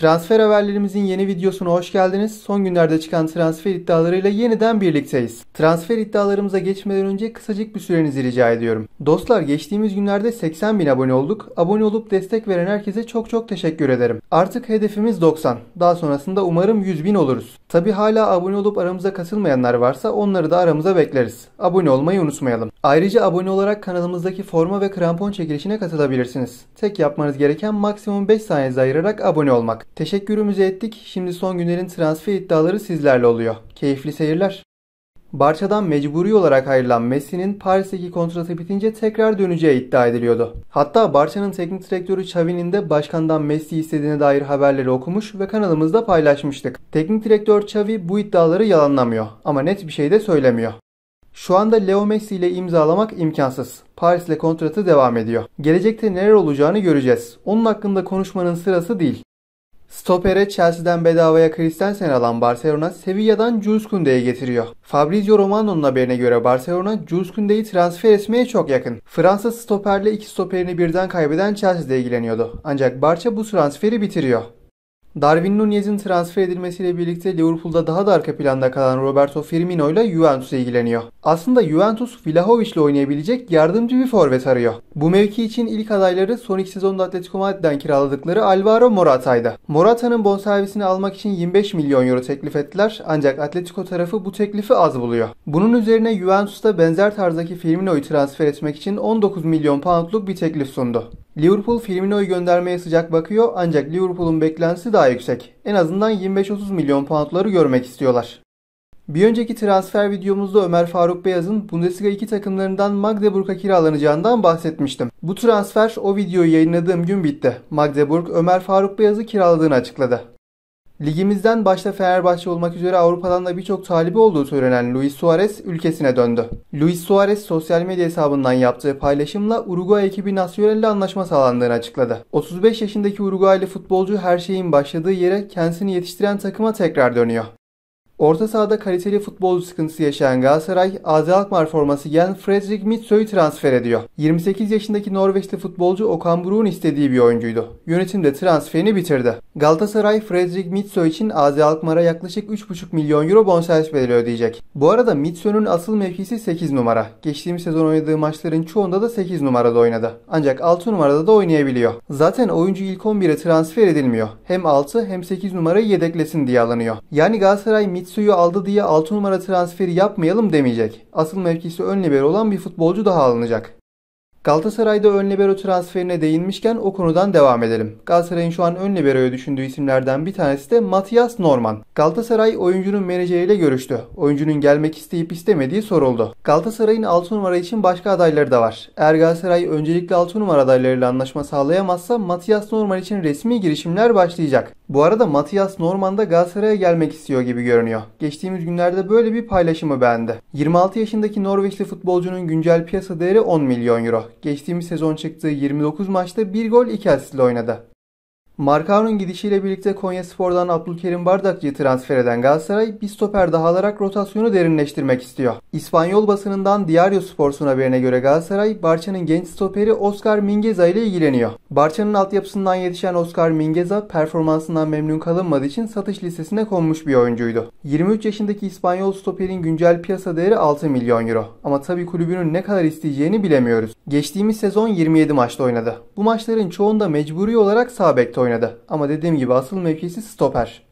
Transfer haberlerimizin yeni videosuna hoş geldiniz. Son günlerde çıkan transfer iddialarıyla yeniden birlikteyiz. Transfer iddialarımıza geçmeden önce kısacık bir sürenizi rica ediyorum. Dostlar geçtiğimiz günlerde 80 bin abone olduk. Abone olup destek veren herkese çok çok teşekkür ederim. Artık hedefimiz 90. Daha sonrasında umarım 100 bin oluruz. Tabi hala abone olup aramıza katılmayanlar varsa onları da aramıza bekleriz. Abone olmayı unutmayalım. Ayrıca abone olarak kanalımızdaki forma ve krampon çekilişine katılabilirsiniz. Tek yapmanız gereken maksimum 5 saniye ayırarak abone olmak. Teşekkürümüzü ettik. Şimdi son günlerin transfer iddiaları sizlerle oluyor. Keyifli seyirler. Barça'dan mecburi olarak ayrılan Messi'nin Paris'teki kontratı bitince tekrar döneceği iddia ediliyordu. Hatta Barça'nın teknik direktörü Xavi'nin de başkandan Messi istediğine dair haberleri okumuş ve kanalımızda paylaşmıştık. Teknik direktör Xavi bu iddiaları yalanlamıyor ama net bir şey de söylemiyor. Şu anda Leo Messi ile imzalamak imkansız. Paris'le kontratı devam ediyor. Gelecekte neler olacağını göreceğiz. Onun hakkında konuşmanın sırası değil. Stopere Chelsea'den bedavaya Christensen alan Barcelona Sevilla'dan Jules Koundé'yi getiriyor. Fabrizio Romano'nun haberine göre Barcelona Jules Koundé'yi transfer etmeye çok yakın. Fransa stoperle iki stoperini birden kaybeden Chelsea'de ilgileniyordu. Ancak Barça bu transferi bitiriyor. Darwin Nunez'in transfer edilmesiyle birlikte Liverpool'da daha da arka planda kalan Roberto Firmino ile Juventus ilgileniyor. Aslında Juventus Vlahovic ile oynayabilecek yardımcı bir forvet arıyor. Bu mevki için ilk adayları son iki sezonda Atletico Madrid'den kiraladıkları Alvaro Morata'ydı. Morata'nın bonservisini almak için 25 milyon euro teklif ettiler ancak Atletico tarafı bu teklifi az buluyor. Bunun üzerine Juventus'ta benzer tarzdaki Firmino'yu transfer etmek için 19 milyon poundluk bir teklif sundu. Liverpool Firmino'yu göndermeye sıcak bakıyor ancak Liverpool'un beklentisi daha yüksek. En azından 25-30 milyon poundları görmek istiyorlar. Bir önceki transfer videomuzda Ömer Faruk Beyaz'ın Bundesliga 2 takımlarından Magdeburg'a kiralanacağından bahsetmiştim. Bu transfer o videoyu yayınladığım gün bitti. Magdeburg Ömer Faruk Beyaz'ı kiraladığını açıkladı. Ligimizden başta Fenerbahçe olmak üzere Avrupa'dan da birçok talibi olduğu söylenen Luis Suarez ülkesine döndü. Luis Suarez sosyal medya hesabından yaptığı paylaşımla Uruguay ekibi Nacional ile anlaşma sağlandığını açıkladı. 35 yaşındaki Uruguaylı futbolcu her şeyin başladığı yere kendisini yetiştiren takıma tekrar dönüyor. Orta sahada kaliteli futbol sıkıntısı yaşayan Galatasaray, AZ Alkmaar forması giyen Fredrik Mitso'yu transfer ediyor. 28 yaşındaki Norveçli futbolcu Okan Buruk'un istediği bir oyuncuydu. Yönetim de transferini bitirdi. Galatasaray, Fredrik Mitso için AZ Alkmaar'a yaklaşık 3,5 milyon euro bonservis bedeli ödeyecek. Bu arada Mitso'nun asıl mevkisi 8 numara. Geçtiğimiz sezon oynadığı maçların çoğunda da 8 numarada oynadı. Ancak 6 numarada da oynayabiliyor. Zaten oyuncu ilk 11'e transfer edilmiyor. Hem 6 hem 8 numarayı yedeklesin diye alınıyor. Yani Galatasaray Mitso Suyu aldı diye 6 numara transferi yapmayalım demeyecek. Asıl mevkisi ön libero olan bir futbolcu daha alınacak. Galatasaray'da ön libero transferine değinmişken o konudan devam edelim. Galatasaray'ın şu an ön libero'yu düşündüğü isimlerden bir tanesi de Matias Norman. Galatasaray oyuncunun menajeriyle görüştü. Oyuncunun gelmek isteyip istemediği soruldu. Galatasaray'ın 6 numara için başka adayları da var. Eğer Galatasaray öncelikle 6 numara adaylarıyla anlaşma sağlayamazsa Matias Norman için resmi girişimler başlayacak. Bu arada Matias Norman da Galatasaray'a gelmek istiyor gibi görünüyor. Geçtiğimiz günlerde böyle bir paylaşımı beğendi. 26 yaşındaki Norveçli futbolcunun güncel piyasa değeri 10 milyon euro geçtiğimiz sezon çıktığı 29 maçta 1 gol 2 asistle oynadı. Markao'nun gidişiyle birlikte Konya Spor'dan Abdülkerim Bardakçı'yı transfer eden Galatasaray bir stoper daha alarak rotasyonu derinleştirmek istiyor. İspanyol basınından Diario Sports'un haberine göre Galatasaray, Barça'nın genç stoperi Oscar Mingeza ile ilgileniyor. Barça'nın altyapısından yetişen Oscar Mingeza performansından memnun kalınmadığı için satış listesine konmuş bir oyuncuydu. 23 yaşındaki İspanyol stoperin güncel piyasa değeri 6 milyon euro. Ama tabi kulübünün ne kadar isteyeceğini bilemiyoruz. Geçtiğimiz sezon 27 maçta oynadı. Bu maçların çoğunda mecburi olarak sağ bekte oynadı oynadı ama dediğim gibi asıl mevkisi stoper.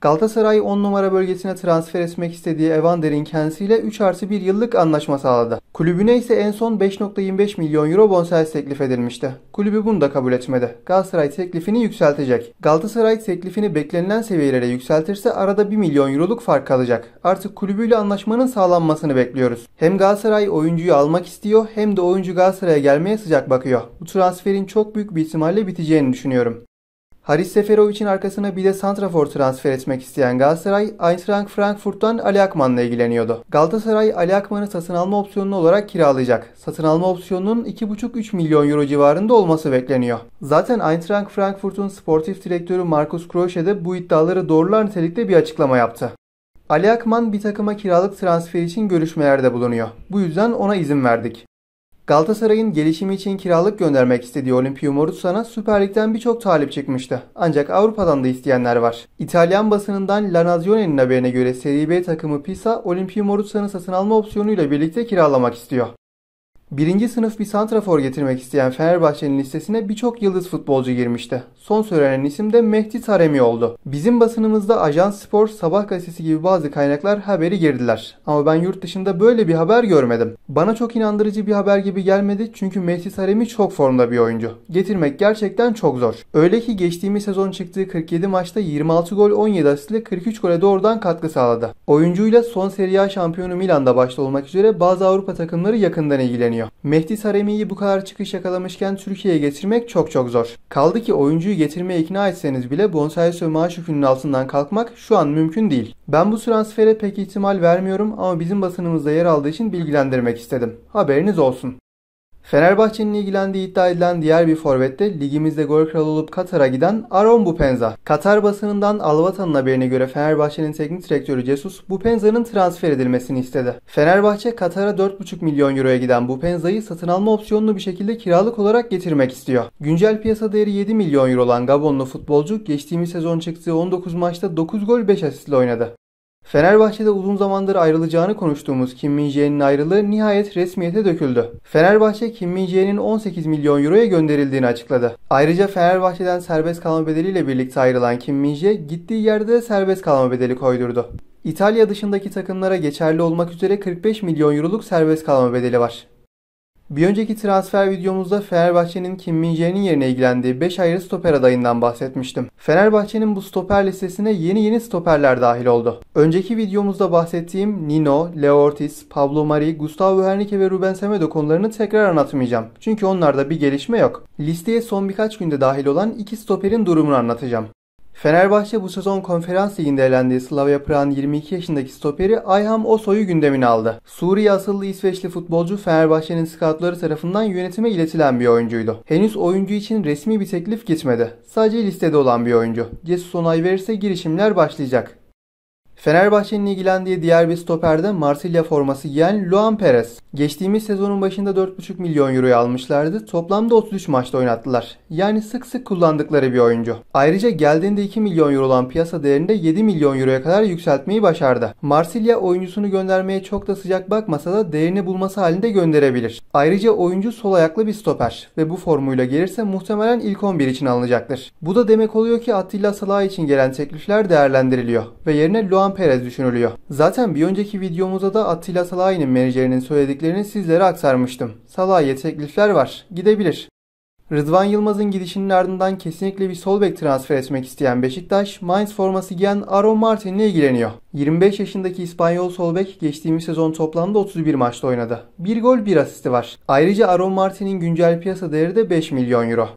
Galatasaray 10 numara bölgesine transfer etmek istediği Evander'in kendisiyle 3 artı 1 yıllık anlaşma sağladı. Kulübüne ise en son 5.25 milyon euro bonservis teklif edilmişti. Kulübü bunu da kabul etmedi. Galatasaray teklifini yükseltecek. Galatasaray teklifini beklenilen seviyelere yükseltirse arada 1 milyon euroluk fark kalacak. Artık kulübüyle anlaşmanın sağlanmasını bekliyoruz. Hem Galatasaray oyuncuyu almak istiyor hem de oyuncu Galatasaray'a gelmeye sıcak bakıyor. Bu transferin çok büyük bir ihtimalle biteceğini düşünüyorum. Haris Seferovic'in arkasına bir de Santrafor transfer etmek isteyen Galatasaray, Eintracht Frankfurt'tan Ali Akman'la ilgileniyordu. Galatasaray, Ali Akman'ı satın alma opsiyonunu olarak kiralayacak. Satın alma opsiyonunun 2,5-3 milyon euro civarında olması bekleniyor. Zaten Eintracht Frankfurt'un sportif direktörü Markus Kroşe de bu iddiaları doğrular nitelikte bir açıklama yaptı. Ali Akman bir takıma kiralık transfer için görüşmelerde bulunuyor. Bu yüzden ona izin verdik. Galatasaray'ın gelişimi için kiralık göndermek istediği Olimpio Morutsan'a Süper Lig'den birçok talip çıkmıştı. Ancak Avrupa'dan da isteyenler var. İtalyan basınından La Nazione'nin haberine göre Serie B takımı Pisa, Olimpio Morutsan'ı satın alma opsiyonuyla birlikte kiralamak istiyor. Birinci sınıf bir santrafor getirmek isteyen Fenerbahçe'nin listesine birçok yıldız futbolcu girmişti. Son söylenen isim de Mehdi Taremi oldu. Bizim basınımızda Ajans Spor, Sabah Gazetesi gibi bazı kaynaklar haberi girdiler. Ama ben yurt dışında böyle bir haber görmedim. Bana çok inandırıcı bir haber gibi gelmedi çünkü Mehdi Taremi çok formda bir oyuncu. Getirmek gerçekten çok zor. Öyle ki geçtiğimiz sezon çıktığı 47 maçta 26 gol 17 asistle 43 gole doğrudan katkı sağladı. Oyuncuyla son Serie A şampiyonu Milan'da başta olmak üzere bazı Avrupa takımları yakından ilgileniyor görünüyor. Mehdi Saremi'yi bu kadar çıkış yakalamışken Türkiye'ye getirmek çok çok zor. Kaldı ki oyuncuyu getirmeye ikna etseniz bile bonsai bonservisör maaş yükünün altından kalkmak şu an mümkün değil. Ben bu transfere pek ihtimal vermiyorum ama bizim basınımızda yer aldığı için bilgilendirmek istedim. Haberiniz olsun. Fenerbahçe'nin ilgilendiği iddia edilen diğer bir forvette ligimizde gol kralı olup Katar'a giden Aron Bupenza. Katar basınından Alvata'nın haberine göre Fenerbahçe'nin teknik direktörü Jesus Bupenza'nın transfer edilmesini istedi. Fenerbahçe Katar'a 4,5 milyon euroya giden Bupenza'yı satın alma opsiyonlu bir şekilde kiralık olarak getirmek istiyor. Güncel piyasa değeri 7 milyon euro olan Gabonlu futbolcu geçtiğimiz sezon çıktığı 19 maçta 9 gol 5 asistle oynadı. Fenerbahçe'de uzun zamandır ayrılacağını konuştuğumuz Kim Min-jae'nin ayrılığı nihayet resmiyete döküldü. Fenerbahçe Kim Min-jae'nin 18 milyon euroya gönderildiğini açıkladı. Ayrıca Fenerbahçe'den serbest kalma bedeliyle birlikte ayrılan Kim Min-jae gittiği yerde de serbest kalma bedeli koydurdu. İtalya dışındaki takımlara geçerli olmak üzere 45 milyon euroluk serbest kalma bedeli var. Bir önceki transfer videomuzda Fenerbahçe'nin Kim min yerine ilgilendiği 5 ayrı stoper adayından bahsetmiştim. Fenerbahçe'nin bu stoper listesine yeni yeni stoperler dahil oldu. Önceki videomuzda bahsettiğim Nino, Leo Ortiz, Pablo Mari, Gustavo Henrique ve Ruben Semedo konularını tekrar anlatmayacağım. Çünkü onlarda bir gelişme yok. Listeye son birkaç günde dahil olan iki stoperin durumunu anlatacağım. Fenerbahçe bu sezon konferans liginde elendiği Slavia Prag'ın 22 yaşındaki stoperi Ayham Osoy'u gündemine aldı. Suriye asıllı İsveçli futbolcu Fenerbahçe'nin scoutları tarafından yönetime iletilen bir oyuncuydu. Henüz oyuncu için resmi bir teklif gitmedi. Sadece listede olan bir oyuncu. Cesus onay verirse girişimler başlayacak. Fenerbahçe'nin ilgilendiği diğer bir stoperde Marsilya forması giyen Luan Perez. Geçtiğimiz sezonun başında 4,5 milyon euroya almışlardı. Toplamda 33 maçta oynattılar. Yani sık sık kullandıkları bir oyuncu. Ayrıca geldiğinde 2 milyon euro olan piyasa değerinde 7 milyon euroya kadar yükseltmeyi başardı. Marsilya oyuncusunu göndermeye çok da sıcak bakmasa da değerini bulması halinde gönderebilir. Ayrıca oyuncu sol ayaklı bir stoper ve bu formuyla gelirse muhtemelen ilk 11 için alınacaktır. Bu da demek oluyor ki Attila Salah için gelen teklifler değerlendiriliyor ve yerine Luan Juan Perez düşünülüyor. Zaten bir önceki videomuzda da Attila Salahi'nin menajerinin söylediklerini sizlere aktarmıştım. Salahi'ye teklifler var, gidebilir. Rıdvan Yılmaz'ın gidişinin ardından kesinlikle bir sol bek transfer etmek isteyen Beşiktaş, Mainz forması giyen Aaron ile ilgileniyor. 25 yaşındaki İspanyol sol bek geçtiğimiz sezon toplamda 31 maçta oynadı. Bir gol bir asisti var. Ayrıca Aaron Martin'in güncel piyasa değeri de 5 milyon euro.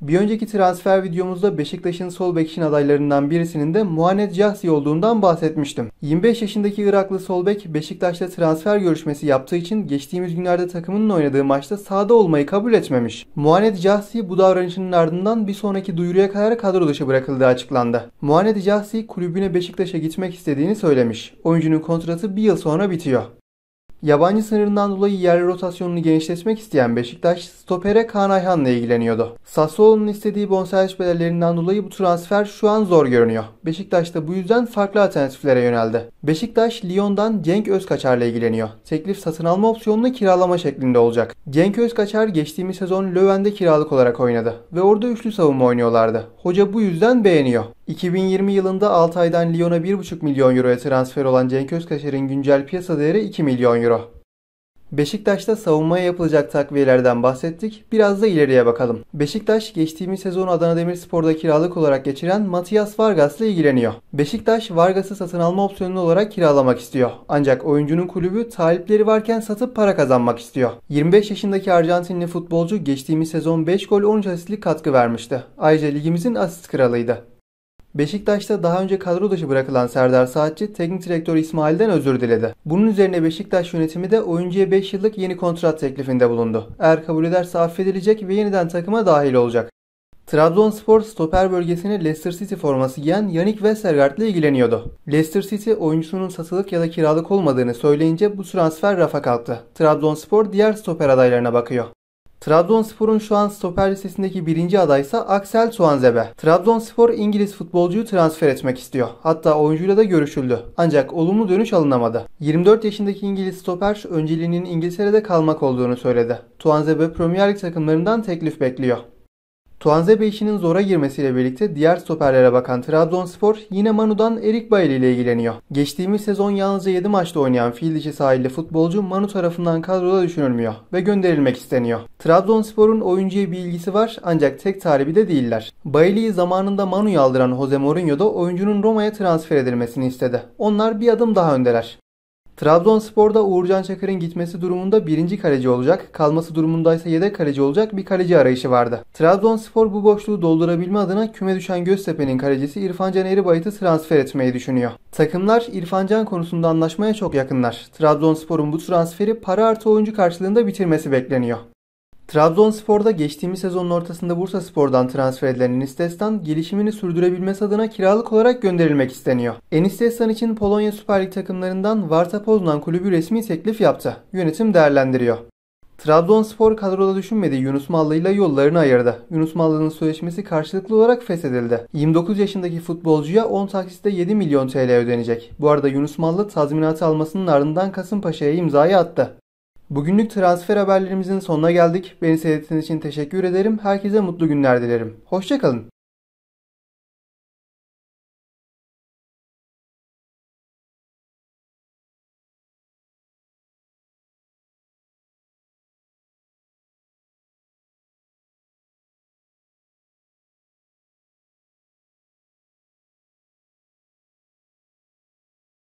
Bir önceki transfer videomuzda Beşiktaş'ın sol bek için adaylarından birisinin de Muhammed Cahsi olduğundan bahsetmiştim. 25 yaşındaki Iraklı sol bek Beşiktaş'ta transfer görüşmesi yaptığı için geçtiğimiz günlerde takımının oynadığı maçta sahada olmayı kabul etmemiş. Muhammed Cahsi bu davranışının ardından bir sonraki duyuruya kadar kadro dışı bırakıldığı açıklandı. Muhammed Cahsi kulübüne Beşiktaş'a gitmek istediğini söylemiş. Oyuncunun kontratı bir yıl sonra bitiyor. Yabancı sınırından dolayı yerli rotasyonunu genişletmek isteyen Beşiktaş stopere Kaan Ayhan'la ilgileniyordu. Sassuolo'nun istediği bonservis bedellerinden dolayı bu transfer şu an zor görünüyor. Beşiktaş da bu yüzden farklı alternatiflere yöneldi. Beşiktaş Lyon'dan Cenk Özkaçar'la ilgileniyor. Teklif satın alma opsiyonunu kiralama şeklinde olacak. Cenk Özkaçar geçtiğimiz sezon Löwen'de kiralık olarak oynadı ve orada üçlü savunma oynuyorlardı. Hoca bu yüzden beğeniyor. 2020 yılında 6 aydan Lyon'a 1,5 milyon euroya transfer olan Cenk Özkaşar'ın güncel piyasa değeri 2 milyon euro. Beşiktaş'ta savunmaya yapılacak takviyelerden bahsettik. Biraz da ileriye bakalım. Beşiktaş geçtiğimiz sezon Adana Demirspor'da kiralık olarak geçiren Matias Vargas'la ilgileniyor. Beşiktaş Vargas'ı satın alma opsiyonu olarak kiralamak istiyor. Ancak oyuncunun kulübü talipleri varken satıp para kazanmak istiyor. 25 yaşındaki Arjantinli futbolcu geçtiğimiz sezon 5 gol 13 asistlik katkı vermişti. Ayrıca ligimizin asist kralıydı. Beşiktaş'ta daha önce kadro dışı bırakılan Serdar Saatçi teknik direktör İsmail'den özür diledi. Bunun üzerine Beşiktaş yönetimi de oyuncuya 5 yıllık yeni kontrat teklifinde bulundu. Eğer kabul ederse affedilecek ve yeniden takıma dahil olacak. Trabzonspor stoper bölgesine Leicester City forması giyen Yannick Westergaard ile ilgileniyordu. Leicester City oyuncusunun satılık ya da kiralık olmadığını söyleyince bu transfer rafa kalktı. Trabzonspor diğer stoper adaylarına bakıyor. Trabzonspor'un şu an stoper listesindeki birinci aday ise Axel Tuanzebe. Trabzonspor İngiliz futbolcuyu transfer etmek istiyor. Hatta oyuncuyla da görüşüldü. Ancak olumlu dönüş alınamadı. 24 yaşındaki İngiliz stoper önceliğinin İngiltere'de kalmak olduğunu söyledi. Tuanzebe Premier Lig takımlarından teklif bekliyor. Tuanzebe işinin zora girmesiyle birlikte diğer stoperlere bakan Trabzonspor yine Manu'dan Erik Bayeli ile ilgileniyor. Geçtiğimiz sezon yalnızca 7 maçta oynayan Fildişi dişi sahilli futbolcu Manu tarafından kadroda düşünülmüyor ve gönderilmek isteniyor. Trabzonspor'un oyuncuya bir ilgisi var ancak tek talibi de değiller. Bayeli'yi zamanında Manu'yu aldıran Jose Mourinho da oyuncunun Roma'ya transfer edilmesini istedi. Onlar bir adım daha öndeler. Trabzonspor'da Uğurcan Çakır'ın gitmesi durumunda birinci kaleci olacak, kalması durumundaysa yedek kaleci olacak bir kaleci arayışı vardı. Trabzonspor bu boşluğu doldurabilme adına küme düşen Göztepe'nin kalecisi İrfan Can Eribayıt'ı transfer etmeyi düşünüyor. Takımlar İrfan Can konusunda anlaşmaya çok yakınlar. Trabzonspor'un bu transferi para artı oyuncu karşılığında bitirmesi bekleniyor. Trabzonspor'da geçtiğimiz sezonun ortasında Bursa Spor'dan transfer edilen Enis gelişimini sürdürebilmesi adına kiralık olarak gönderilmek isteniyor. Enis Destan için Polonya Süper Lig takımlarından Varta Poznan kulübü resmi teklif yaptı. Yönetim değerlendiriyor. Trabzonspor kadroda düşünmediği Yunus Mallı ile yollarını ayırdı. Yunus Mallı'nın sözleşmesi karşılıklı olarak feshedildi. 29 yaşındaki futbolcuya 10 taksitte 7 milyon TL ödenecek. Bu arada Yunus Mallı tazminatı almasının ardından Kasımpaşa'ya imzayı attı. Bugünlük transfer haberlerimizin sonuna geldik. Beni seyrettiğiniz için teşekkür ederim. Herkese mutlu günler dilerim. Hoşçakalın.